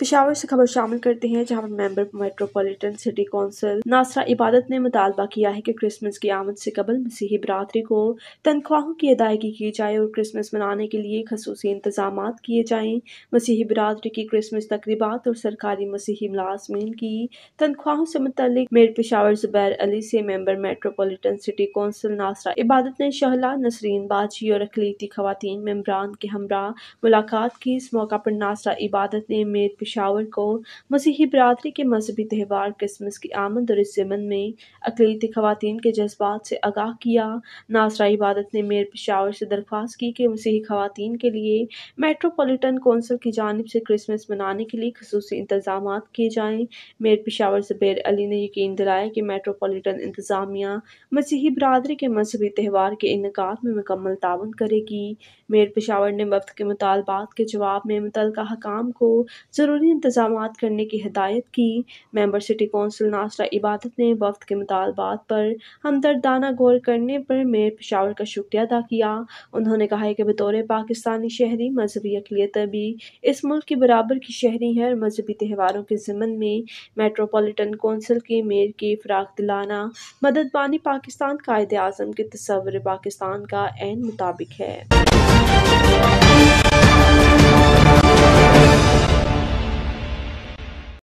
पिशावर से खबर शामिल करते हैं जहां पर member metropolitan city council Nasra Ibadat ने मुतालबा किया है कि क्रिसमस की आमद से कबल मसीही बरदरी को तनख्वाहों की अदायगी की जाए और क्रिसमस मनाने के लिए खसूस इंतजाम किए जाए मसीही बरदरी की क्रिसमस तकरीबा और सरकारी मसीही मुलाजमीन की तनख्वाहों से मुतल मेयर पिशावर जुबैर अली से member metropolitan city council Nasra Ibadat ने शहला नसरीन बाजी और अखिलती खुवान मम्बरान के हमरा मुलाकात की इस मौका पर नासरा इबादत ने मेयर पेशावर को मसीही बरदरी के मजहबी त्यौहार क्रिसमस की आमद और इस जमन में अकलीती खातन के जज्बात से आगाह किया नासरा इबादत ने मेयर पेशावर से दरख्वास्त की कि मसीही खातन के लिए मेट्रोपोलिटन कौंसिल की जानब से क्रिसमस मनाने के लिए खसूस इंतजाम किए जाएँ मेयर पेशावर जबेर अली ने यकीन दिलाया कि मेट्रोपोलिटन इंतजामिया मसीही बरदरी के मजहबी त्यौहार के इनका में मुकम्मल तावन करेगी मेयर पेशावर ने वफ्त के मुतालबात के जवाब में मुतल हकाम को ज़रूरी ज़रूरी इंतजाम करने की हिदायत की member city council Nasra Ibadat ने वक्त के मुतालबात पर हमदर्दाना गौर करने पर मेयर पिशावर का शुक्रिया अदा किया उन्होंने कहा कि बतौर पाकिस्तानी शहरी मजहबी अकलीत भी इस मुल्क की बराबर की शहरी है और मजहबी त्यौहारों के ज़मन में मेट्रोपोलिटन कौंसिल के मेयर की फराक दिलाना मदद बानी पाकिस्तान कायद अजम के तस्वर पाकिस्तान का एन मुताबिक है